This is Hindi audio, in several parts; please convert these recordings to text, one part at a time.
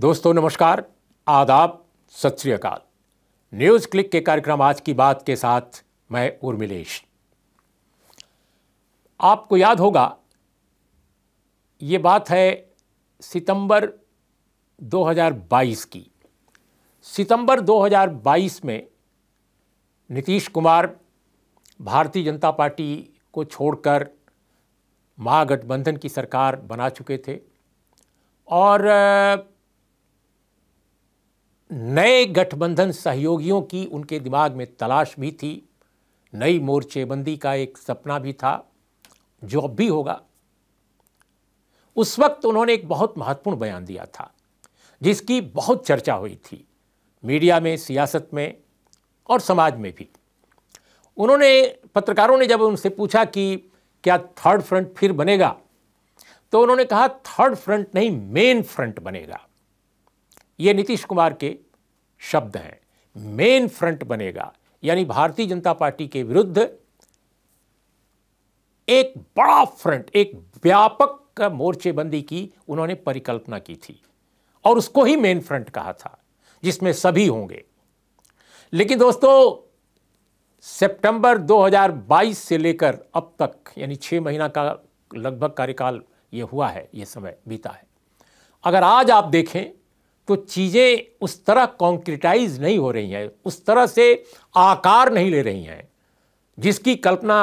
दोस्तों नमस्कार आदाब सत श्रीकाल न्यूज़ क्लिक के कार्यक्रम आज की बात के साथ मैं उर्मिलेश आपको याद होगा ये बात है सितंबर 2022 की सितंबर 2022 में नीतीश कुमार भारतीय जनता पार्टी को छोड़कर महागठबंधन की सरकार बना चुके थे और नए गठबंधन सहयोगियों की उनके दिमाग में तलाश भी थी नई मोर्चेबंदी का एक सपना भी था जो अब भी होगा उस वक्त उन्होंने एक बहुत महत्वपूर्ण बयान दिया था जिसकी बहुत चर्चा हुई थी मीडिया में सियासत में और समाज में भी उन्होंने पत्रकारों ने जब उनसे पूछा कि क्या थर्ड फ्रंट फिर बनेगा तो उन्होंने कहा थर्ड फ्रंट नहीं मेन फ्रंट बनेगा ये नीतीश कुमार के शब्द हैं मेन फ्रंट बनेगा यानी भारतीय जनता पार्टी के विरुद्ध एक बड़ा फ्रंट एक व्यापक मोर्चेबंदी की उन्होंने परिकल्पना की थी और उसको ही मेन फ्रंट कहा था जिसमें सभी होंगे लेकिन दोस्तों सितंबर 2022 से लेकर अब तक यानी छह महीना का लगभग कार्यकाल यह हुआ है यह समय बीता है अगर आज आप देखें तो चीज़ें उस तरह कॉन्क्रिटाइज नहीं हो रही हैं उस तरह से आकार नहीं ले रही हैं जिसकी कल्पना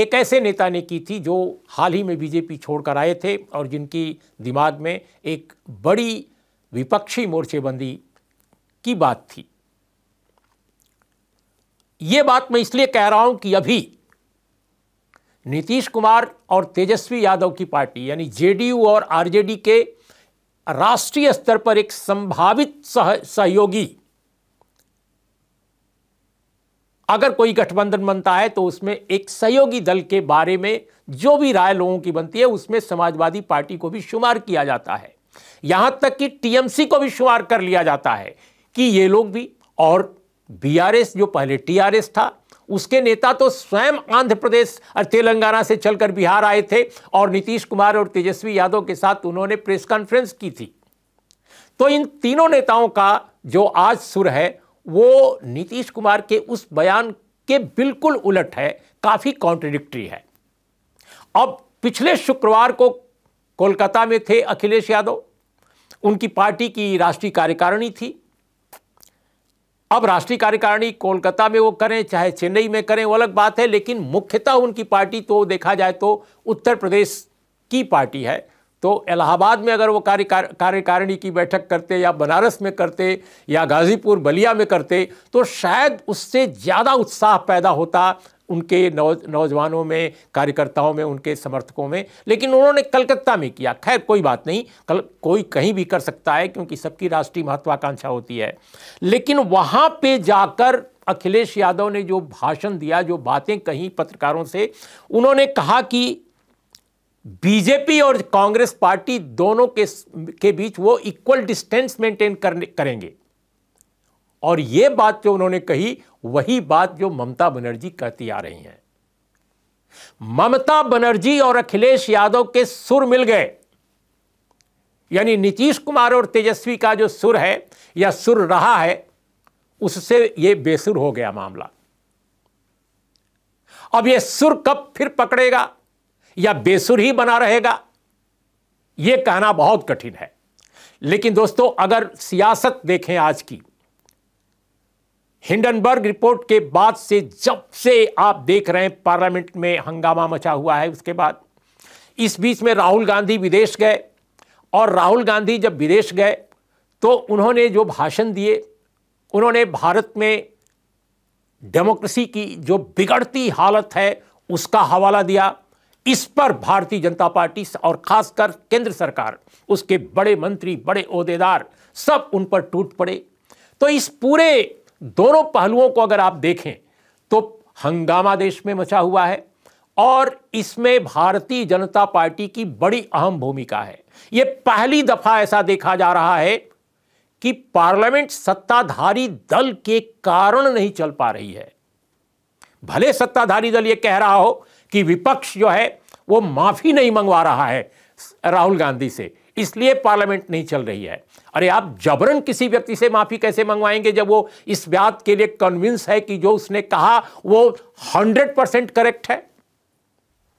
एक ऐसे नेता ने की थी जो हाल ही में बीजेपी छोड़कर आए थे और जिनकी दिमाग में एक बड़ी विपक्षी मोर्चेबंदी की बात थी ये बात मैं इसलिए कह रहा हूं कि अभी नीतीश कुमार और तेजस्वी यादव की पार्टी यानी जेडीयू और आरजेडी के राष्ट्रीय स्तर पर एक संभावित सह, सहयोगी अगर कोई गठबंधन बनता है तो उसमें एक सहयोगी दल के बारे में जो भी राय लोगों की बनती है उसमें समाजवादी पार्टी को भी शुमार किया जाता है यहां तक कि टीएमसी को भी शुमार कर लिया जाता है कि ये लोग भी और बीआरएस जो पहले टीआरएस था उसके नेता तो स्वयं आंध्र प्रदेश और तेलंगाना से चलकर बिहार आए थे और नीतीश कुमार और तेजस्वी यादव के साथ उन्होंने प्रेस कॉन्फ्रेंस की थी तो इन तीनों नेताओं का जो आज सुर है वो नीतीश कुमार के उस बयान के बिल्कुल उलट है काफ़ी कॉन्ट्रडिक्ट्री है अब पिछले शुक्रवार को कोलकाता में थे अखिलेश यादव उनकी पार्टी की राष्ट्रीय कार्यकारिणी थी अब राष्ट्रीय कार्यकारिणी कोलकाता में वो करें चाहे चेन्नई में करें वो अलग बात है लेकिन मुख्यतः उनकी पार्टी तो देखा जाए तो उत्तर प्रदेश की पार्टी है तो इलाहाबाद में अगर वो कार्य कार्यकारिणी की बैठक करते या बनारस में करते या गाजीपुर बलिया में करते तो शायद उससे ज़्यादा उत्साह पैदा होता उनके नौ नौजवानों में कार्यकर्ताओं में उनके समर्थकों में लेकिन उन्होंने कलकत्ता में किया खैर कोई बात नहीं कल कोई कहीं भी कर सकता है क्योंकि सबकी राष्ट्रीय महत्वाकांक्षा होती है लेकिन वहाँ पे जाकर अखिलेश यादव ने जो भाषण दिया जो बातें कहीं पत्रकारों से उन्होंने कहा कि बीजेपी और कांग्रेस पार्टी दोनों के के बीच वो इक्वल डिस्टेंस मेंटेन करेंगे और ये बात जो उन्होंने कही वही बात जो ममता बनर्जी कहती आ रही हैं ममता बनर्जी और अखिलेश यादव के सुर मिल गए यानी नीतीश कुमार और तेजस्वी का जो सुर है या सुर रहा है उससे ये बेसुर हो गया मामला अब ये सुर कब फिर पकड़ेगा या बेसुर ही बना रहेगा यह कहना बहुत कठिन है लेकिन दोस्तों अगर सियासत देखें आज की हिंडनबर्ग रिपोर्ट के बाद से जब से आप देख रहे हैं पार्लियामेंट में हंगामा मचा हुआ है उसके बाद इस बीच में राहुल गांधी विदेश गए और राहुल गांधी जब विदेश गए तो उन्होंने जो भाषण दिए उन्होंने भारत में डेमोक्रेसी की जो बिगड़ती हालत है उसका हवाला दिया इस पर भारतीय जनता पार्टी और खासकर केंद्र सरकार उसके बड़े मंत्री बड़े अहदेदार सब उन पर टूट पड़े तो इस पूरे दोनों पहलुओं को अगर आप देखें तो हंगामा देश में मचा हुआ है और इसमें भारतीय जनता पार्टी की बड़ी अहम भूमिका है यह पहली दफा ऐसा देखा जा रहा है कि पार्लियामेंट सत्ताधारी दल के कारण नहीं चल पा रही है भले सत्ताधारी दल यह कह रहा हो कि विपक्ष जो है वो माफ़ी नहीं मंगवा रहा है राहुल गांधी से इसलिए पार्लियामेंट नहीं चल रही है अरे आप जबरन किसी व्यक्ति से माफ़ी कैसे मंगवाएंगे जब वो इस बात के लिए कन्विंस है कि जो उसने कहा वो हंड्रेड परसेंट करेक्ट है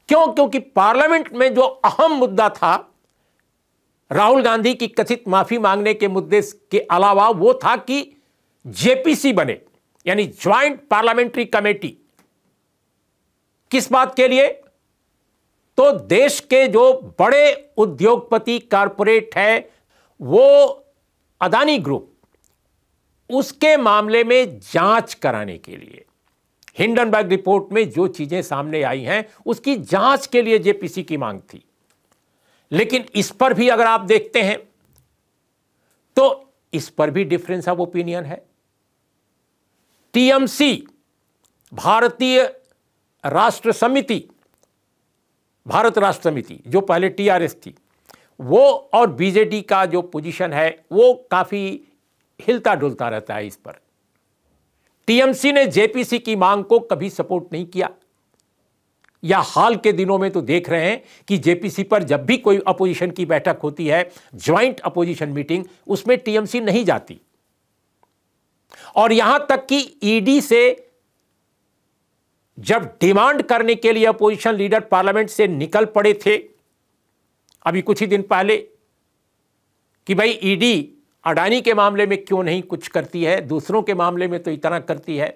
क्यों क्योंकि पार्लियामेंट में जो अहम मुद्दा था राहुल गांधी की कथित माफ़ी मांगने के मुद्दे के अलावा वो था कि जेपीसी बने यानी ज्वाइंट पार्लियामेंट्री कमेटी किस बात के लिए तो देश के जो बड़े उद्योगपति कारपोरेट है वो अदानी ग्रुप उसके मामले में जांच कराने के लिए हिंडनबर्ग रिपोर्ट में जो चीजें सामने आई हैं उसकी जांच के लिए जेपीसी की मांग थी लेकिन इस पर भी अगर आप देखते हैं तो इस पर भी डिफरेंस ऑफ ओपिनियन है टीएमसी भारतीय राष्ट्र समिति भारत राष्ट्र समिति जो पहले टीआरएस थी वो और बीजेडी का जो पोजीशन है वो काफ़ी हिलता डुलता रहता है इस पर टीएमसी ने जेपीसी की मांग को कभी सपोर्ट नहीं किया या हाल के दिनों में तो देख रहे हैं कि जेपीसी पर जब भी कोई अपोजिशन की बैठक होती है ज्वाइंट अपोजिशन मीटिंग उसमें टीएमसी नहीं जाती और यहां तक कि ईडी से जब डिमांड करने के लिए अपोजिशन लीडर पार्लियामेंट से निकल पड़े थे अभी कुछ ही दिन पहले कि भाई ईडी अडानी के मामले में क्यों नहीं कुछ करती है दूसरों के मामले में तो इतना करती है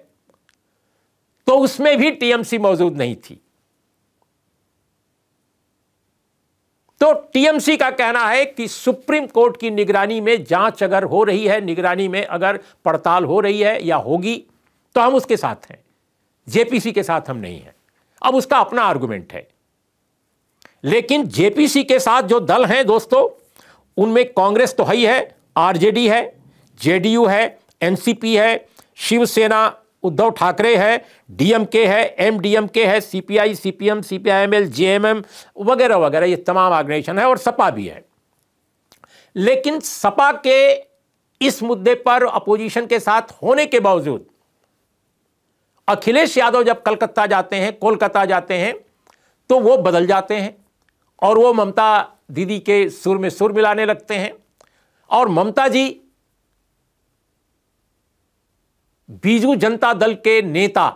तो उसमें भी टीएमसी मौजूद नहीं थी तो टीएमसी का कहना है कि सुप्रीम कोर्ट की निगरानी में जांच अगर हो रही है निगरानी में अगर पड़ताल हो रही है या होगी तो हम उसके साथ हैं जेपीसी के साथ हम नहीं हैं अब उसका अपना आर्गूमेंट है लेकिन जेपीसी के साथ जो दल हैं दोस्तों उनमें कांग्रेस तो है ही है आरजेडी है जेडीयू है एनसीपी है शिवसेना उद्धव ठाकरे है डीएमके है एमडीएमके है सीपीआई सीपीएम सीपीआईएमएल जेएमएम वगैरह वगैरह ये तमाम ऑर्गेनाइजेशन है और सपा भी है लेकिन सपा के इस मुद्दे पर अपोजिशन के साथ होने के बावजूद अखिलेश यादव जब कलकत्ता जाते हैं कोलकाता जाते हैं तो वो बदल जाते हैं और वो ममता दीदी के सुर में सुर मिलाने लगते हैं और ममता जी बीजू जनता दल के नेता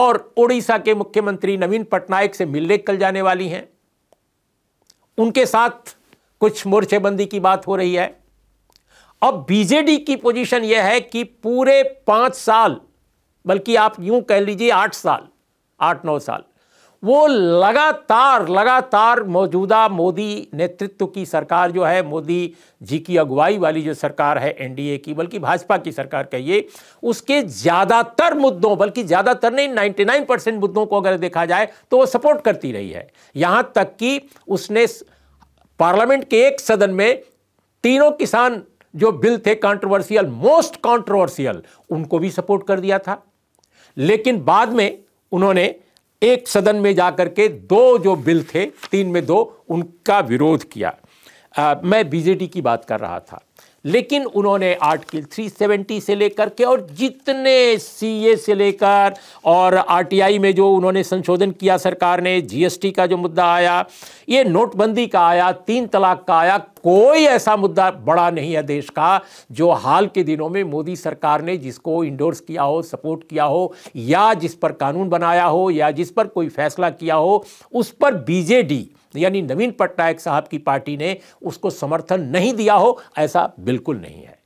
और ओडिशा के मुख्यमंत्री नवीन पटनायक से मिलने कल जाने वाली हैं उनके साथ कुछ मोर्चेबंदी की बात हो रही है अब बीजेडी की पोजीशन यह है कि पूरे पांच साल बल्कि आप यूं कह लीजिए आठ साल आठ नौ साल वो लगातार लगातार मौजूदा मोदी नेतृत्व की सरकार जो है मोदी जी की अगुवाई वाली जो सरकार है एनडीए की बल्कि भाजपा की सरकार कहिए उसके ज़्यादातर मुद्दों बल्कि ज़्यादातर नहीं 99 परसेंट मुद्दों को अगर देखा जाए तो वो सपोर्ट करती रही है यहाँ तक कि उसने पार्लियामेंट के एक सदन में तीनों किसान जो बिल थे कंट्रोवर्शियल मोस्ट कॉन्ट्रोवर्सियल उनको भी सपोर्ट कर दिया था लेकिन बाद में उन्होंने एक सदन में जाकर के दो जो बिल थे तीन में दो उनका विरोध किया आ, मैं बीजेडी की बात कर रहा था लेकिन उन्होंने आर्टिकल 370 से लेकर के और जितने सीए से लेकर और आरटीआई में जो उन्होंने संशोधन किया सरकार ने जीएसटी का जो मुद्दा आया ये नोटबंदी का आया तीन तलाक का आया कोई ऐसा मुद्दा बड़ा नहीं है देश का जो हाल के दिनों में मोदी सरकार ने जिसको इंडोर्स किया हो सपोर्ट किया हो या जिस पर कानून बनाया हो या जिस पर कोई फैसला किया हो उस पर बीजेडी यानी नवीन पटनायक साहब की पार्टी ने उसको समर्थन नहीं दिया हो ऐसा बिल्कुल नहीं है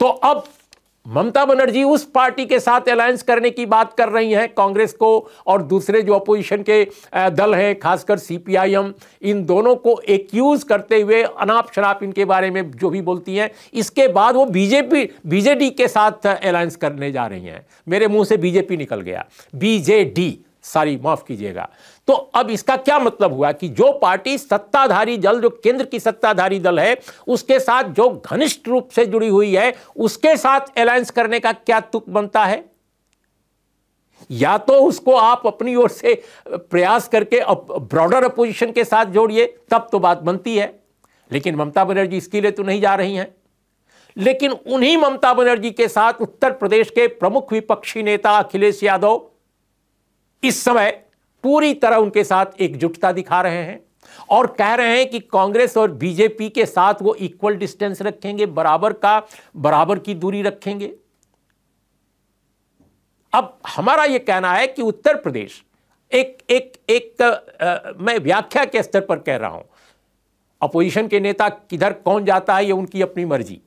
तो अब ममता बनर्जी उस पार्टी के साथ अलायंस करने की बात कर रही हैं कांग्रेस को और दूसरे जो अपोजिशन के दल हैं खासकर सीपीआईएम इन दोनों को एक्यूज करते हुए अनाप शनाप इनके बारे में जो भी बोलती हैं इसके बाद वो बीजेपी बीजेडी के साथ अलायंस करने जा रही हैं मेरे मुंह से बीजेपी निकल गया बीजेडी सारी माफ कीजिएगा तो अब इसका क्या मतलब हुआ कि जो पार्टी सत्ताधारी दल जो केंद्र की सत्ताधारी दल है उसके साथ जो घनिष्ठ रूप से जुड़ी हुई है उसके साथ अलायंस करने का क्या तुक बनता है या तो उसको आप अपनी ओर से प्रयास करके ब्रॉडर अपोजिशन के साथ जोड़िए तब तो बात बनती है लेकिन ममता बनर्जी इसके लिए तो नहीं जा रही हैं लेकिन उन्हीं ममता बनर्जी के साथ उत्तर प्रदेश के प्रमुख विपक्षी नेता अखिलेश यादव इस समय पूरी तरह उनके साथ एकजुटता दिखा रहे हैं और कह रहे हैं कि कांग्रेस और बीजेपी के साथ वो इक्वल डिस्टेंस रखेंगे बराबर का बराबर की दूरी रखेंगे अब हमारा ये कहना है कि उत्तर प्रदेश एक एक एक आ, मैं व्याख्या के स्तर पर कह रहा हूं अपोजिशन के नेता किधर कौन जाता है ये उनकी अपनी मर्जी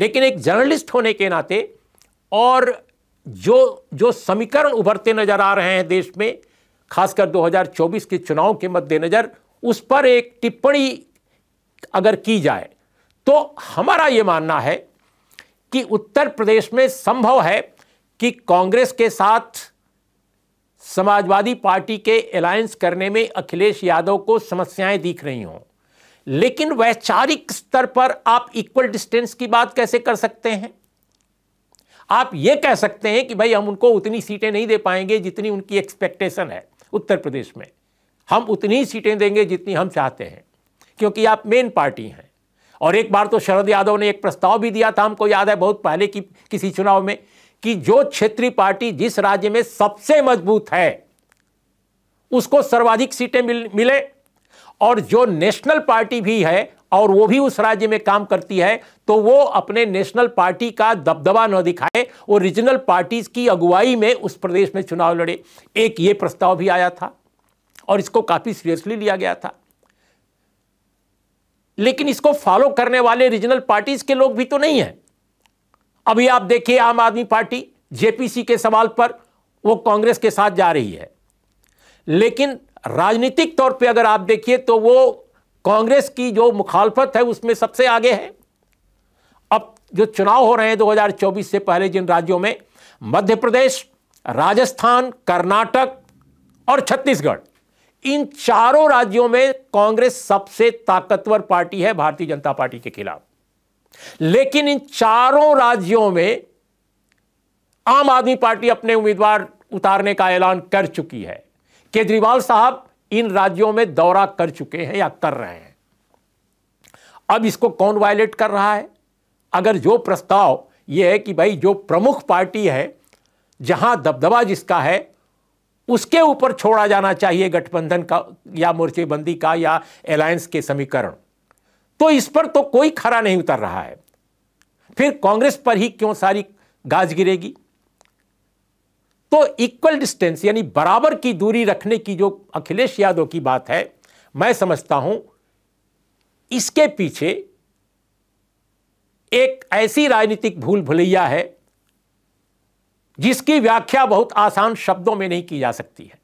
लेकिन एक जर्नलिस्ट होने के नाते और जो जो समीकरण उभरते नजर आ रहे हैं देश में खासकर 2024 के चुनाव के मद्देनज़र उस पर एक टिप्पणी अगर की जाए तो हमारा ये मानना है कि उत्तर प्रदेश में संभव है कि कांग्रेस के साथ समाजवादी पार्टी के अलायंस करने में अखिलेश यादव को समस्याएं दिख रही हों लेकिन वैचारिक स्तर पर आप इक्वल डिस्टेंस की बात कैसे कर सकते हैं आप ये कह सकते हैं कि भाई हम उनको उतनी सीटें नहीं दे पाएंगे जितनी उनकी एक्सपेक्टेशन है उत्तर प्रदेश में हम उतनी सीटें देंगे जितनी हम चाहते हैं क्योंकि आप मेन पार्टी हैं और एक बार तो शरद यादव ने एक प्रस्ताव भी दिया था हमको याद है बहुत पहले की किसी चुनाव में कि जो क्षेत्रीय पार्टी जिस राज्य में सबसे मजबूत है उसको सर्वाधिक सीटें मिल, मिले और जो नेशनल पार्टी भी है और वो भी उस राज्य में काम करती है तो वो अपने नेशनल पार्टी का दबदबा न दिखाए वो रीजनल पार्टीज की अगुवाई में उस प्रदेश में चुनाव लड़े एक ये प्रस्ताव भी आया था और इसको काफ़ी सीरियसली लिया गया था लेकिन इसको फॉलो करने वाले रीजनल पार्टीज के लोग भी तो नहीं हैं अभी आप देखिए आम आदमी पार्टी जेपीसी के सवाल पर वो कांग्रेस के साथ जा रही है लेकिन राजनीतिक तौर पे अगर आप देखिए तो वो कांग्रेस की जो मुखालफत है उसमें सबसे आगे है अब जो चुनाव हो रहे हैं 2024 से पहले जिन राज्यों में मध्य प्रदेश राजस्थान कर्नाटक और छत्तीसगढ़ इन चारों राज्यों में कांग्रेस सबसे ताकतवर पार्टी है भारतीय जनता पार्टी के खिलाफ लेकिन इन चारों राज्यों में आम आदमी पार्टी अपने उम्मीदवार उतारने का ऐलान कर चुकी है केजरीवाल साहब इन राज्यों में दौरा कर चुके हैं या कर रहे हैं अब इसको कौन वायलेट कर रहा है अगर जो प्रस्ताव यह है कि भाई जो प्रमुख पार्टी है जहां दबदबा जिसका है उसके ऊपर छोड़ा जाना चाहिए गठबंधन का या मोर्चेबंदी का या अलायंस के समीकरण तो इस पर तो कोई खरा नहीं उतर रहा है फिर कांग्रेस पर ही क्यों सारी गाज गिरेगी तो इक्वल डिस्टेंस यानी बराबर की दूरी रखने की जो अखिलेश यादव की बात है मैं समझता हूं इसके पीछे एक ऐसी राजनीतिक भूल भुलैया है जिसकी व्याख्या बहुत आसान शब्दों में नहीं की जा सकती है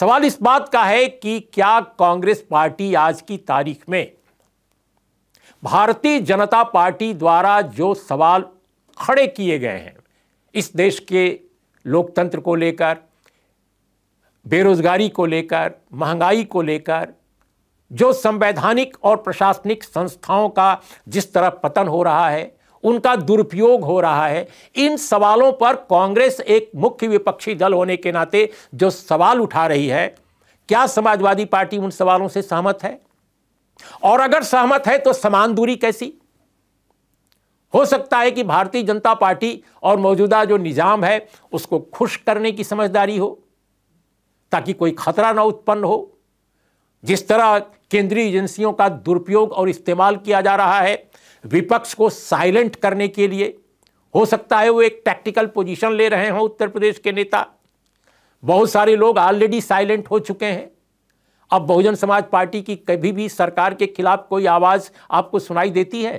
सवाल इस बात का है कि क्या कांग्रेस पार्टी आज की तारीख में भारतीय जनता पार्टी द्वारा जो सवाल खड़े किए गए हैं इस देश के लोकतंत्र को लेकर बेरोजगारी को लेकर महंगाई को लेकर जो संवैधानिक और प्रशासनिक संस्थाओं का जिस तरह पतन हो रहा है उनका दुरुपयोग हो रहा है इन सवालों पर कांग्रेस एक मुख्य विपक्षी दल होने के नाते जो सवाल उठा रही है क्या समाजवादी पार्टी उन सवालों से सहमत है और अगर सहमत है तो समान दूरी कैसी हो सकता है कि भारतीय जनता पार्टी और मौजूदा जो निज़ाम है उसको खुश करने की समझदारी हो ताकि कोई खतरा ना उत्पन्न हो जिस तरह केंद्रीय एजेंसियों का दुरुपयोग और इस्तेमाल किया जा रहा है विपक्ष को साइलेंट करने के लिए हो सकता है वो एक टैक्टिकल पोजीशन ले रहे हों उत्तर प्रदेश के नेता बहुत सारे लोग ऑलरेडी साइलेंट हो चुके हैं अब बहुजन समाज पार्टी की कभी भी सरकार के खिलाफ कोई आवाज़ आपको सुनाई देती है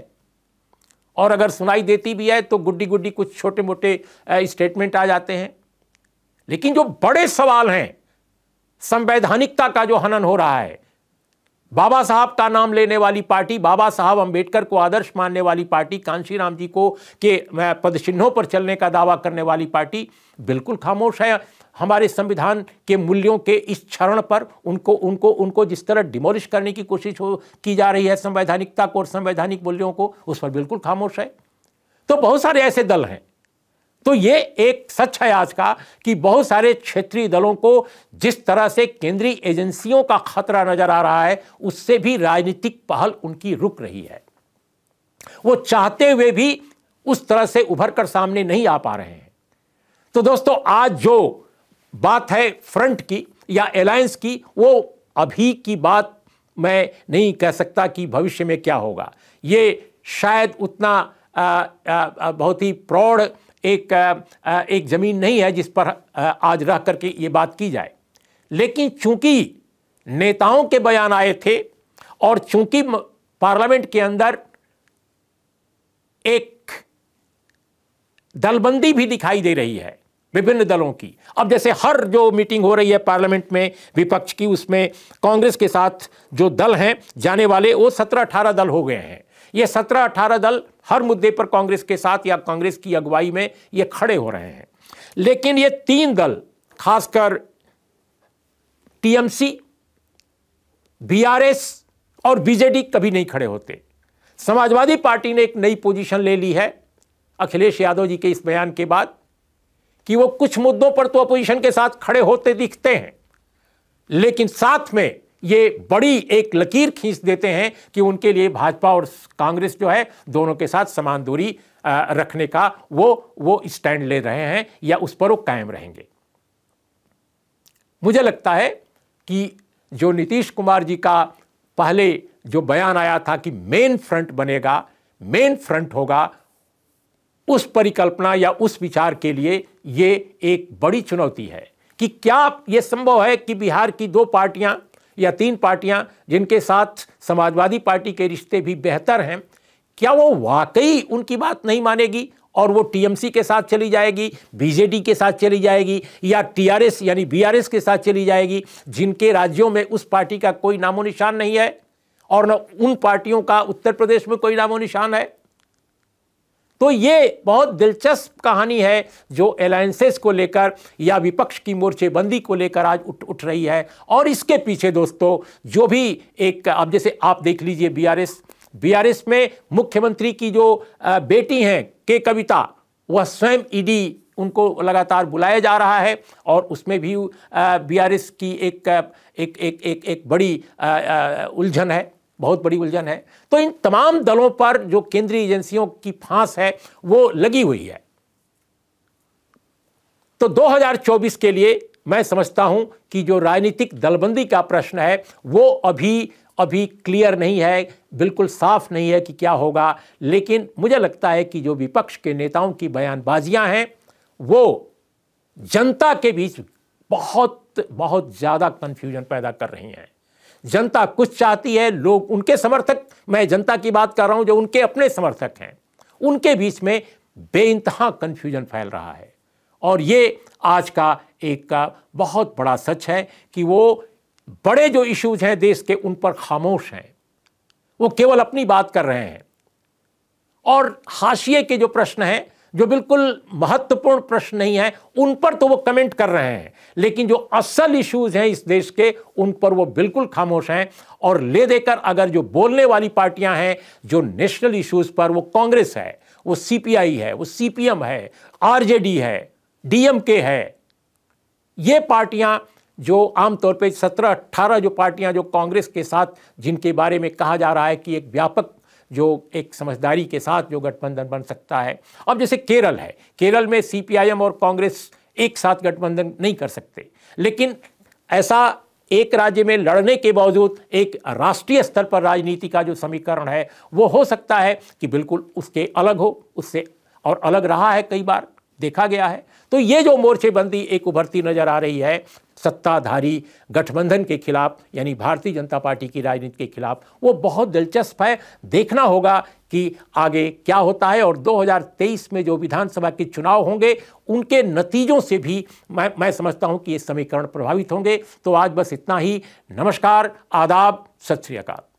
और अगर सुनाई देती भी है तो गुड्डी गुड्डी कुछ छोटे मोटे स्टेटमेंट आ जाते हैं लेकिन जो बड़े सवाल हैं संवैधानिकता का जो हनन हो रहा है बाबा साहब का नाम लेने वाली पार्टी बाबा साहब अंबेडकर को आदर्श मानने वाली पार्टी कांशी जी को के पदचिन्हों पर चलने का दावा करने वाली पार्टी बिल्कुल खामोश है हमारे संविधान के मूल्यों के इस क्षरण पर उनको उनको उनको जिस तरह डिमोलिश करने की कोशिश हो की जा रही है संवैधानिकता को और संवैधानिक मूल्यों को उस पर बिल्कुल खामोश है तो बहुत सारे ऐसे दल हैं तो ये एक सच है आज का कि बहुत सारे क्षेत्रीय दलों को जिस तरह से केंद्रीय एजेंसियों का खतरा नजर आ रहा है उससे भी राजनीतिक पहल उनकी रुक रही है वो चाहते हुए भी उस तरह से उभर कर सामने नहीं आ पा रहे हैं तो दोस्तों आज जो बात है फ्रंट की या अलायंस की वो अभी की बात मैं नहीं कह सकता कि भविष्य में क्या होगा ये शायद उतना बहुत ही प्रौढ़ एक आ, एक ज़मीन नहीं है जिस पर आज रह करके ये बात की जाए लेकिन चूंकि नेताओं के बयान आए थे और चूंकि पार्लियामेंट के अंदर एक दलबंदी भी दिखाई दे रही है विभिन्न दलों की अब जैसे हर जो मीटिंग हो रही है पार्लियामेंट में विपक्ष की उसमें कांग्रेस के साथ जो दल हैं जाने वाले वो सत्रह अठारह दल हो गए हैं ये सत्रह अठारह दल हर मुद्दे पर कांग्रेस के साथ या कांग्रेस की अगुवाई में ये खड़े हो रहे हैं लेकिन ये तीन दल खासकर टीएमसी बीआरएस और बीजेडी कभी नहीं खड़े होते समाजवादी पार्टी ने एक नई पोजीशन ले ली है अखिलेश यादव जी के इस बयान के बाद कि वो कुछ मुद्दों पर तो अपोजिशन के साथ खड़े होते दिखते हैं लेकिन साथ में ये बड़ी एक लकीर खींच देते हैं कि उनके लिए भाजपा और कांग्रेस जो है दोनों के साथ समान दूरी रखने का वो वो स्टैंड ले रहे हैं या उस पर वो कायम रहेंगे मुझे लगता है कि जो नीतीश कुमार जी का पहले जो बयान आया था कि मेन फ्रंट बनेगा मेन फ्रंट होगा उस परिकल्पना या उस विचार के लिए ये एक बड़ी चुनौती है कि क्या यह संभव है कि बिहार की दो पार्टियां या तीन पार्टियां जिनके साथ समाजवादी पार्टी के रिश्ते भी बेहतर हैं क्या वो वाकई उनकी बात नहीं मानेगी और वो टीएमसी के साथ चली जाएगी बीजेडी के साथ चली जाएगी या टीआरएस यानी बीआरएस के साथ चली जाएगी जिनके राज्यों में उस पार्टी का कोई नामो निशान नहीं है और न उन पार्टियों का उत्तर प्रदेश में कोई नामो निशान है तो ये बहुत दिलचस्प कहानी है जो अलायंसेस को लेकर या विपक्ष की मोर्चेबंदी को लेकर आज उठ उठ रही है और इसके पीछे दोस्तों जो भी एक अब जैसे आप देख लीजिए बीआरएस बीआरएस में मुख्यमंत्री की जो बेटी हैं के कविता वह स्वयं ईडी उनको लगातार बुलाया जा रहा है और उसमें भी बीआरएस की एक एक एक एक, एक बड़ी उलझन है बहुत बड़ी उलझन है तो इन तमाम दलों पर जो केंद्रीय एजेंसियों की फांस है वो लगी हुई है तो 2024 के लिए मैं समझता हूं कि जो राजनीतिक दलबंदी का प्रश्न है वो अभी अभी क्लियर नहीं है बिल्कुल साफ नहीं है कि क्या होगा लेकिन मुझे लगता है कि जो विपक्ष के नेताओं की बयानबाजियां हैं वो जनता के बीच बहुत बहुत ज़्यादा कन्फ्यूजन पैदा कर रही हैं जनता कुछ चाहती है लोग उनके समर्थक मैं जनता की बात कर रहा हूं जो उनके अपने समर्थक हैं उनके बीच में इंतहा कन्फ्यूजन फैल रहा है और ये आज का एक का बहुत बड़ा सच है कि वो बड़े जो इश्यूज हैं देश के उन पर खामोश हैं वो केवल अपनी बात कर रहे हैं और हाशिए के जो प्रश्न हैं जो बिल्कुल महत्वपूर्ण प्रश्न नहीं है उन पर तो वो कमेंट कर रहे हैं लेकिन जो असल इश्यूज हैं इस देश के उन पर वो बिल्कुल खामोश हैं और ले देकर अगर जो बोलने वाली पार्टियां हैं जो नेशनल इश्यूज पर वो कांग्रेस है वो सीपीआई है वो सीपीएम है आरजेडी है डीएमके है ये पार्टियां जो आमतौर पे सत्रह अट्ठारह जो पार्टियां जो कांग्रेस के साथ जिनके बारे में कहा जा रहा है कि एक व्यापक जो एक समझदारी के साथ जो गठबंधन बन सकता है अब जैसे केरल है केरल में सी और कांग्रेस एक साथ गठबंधन नहीं कर सकते लेकिन ऐसा एक राज्य में लड़ने के बावजूद एक राष्ट्रीय स्तर पर राजनीति का जो समीकरण है वो हो सकता है कि बिल्कुल उसके अलग हो उससे और अलग रहा है कई बार देखा गया है तो ये जो मोर्चेबंदी एक उभरती नजर आ रही है सत्ताधारी गठबंधन के खिलाफ यानी भारतीय जनता पार्टी की राजनीति के खिलाफ वो बहुत दिलचस्प है देखना होगा कि आगे क्या होता है और 2023 में जो विधानसभा के चुनाव होंगे उनके नतीजों से भी मैं मैं समझता हूं कि ये समीकरण प्रभावित होंगे तो आज बस इतना ही नमस्कार आदाब सत श्री अकाल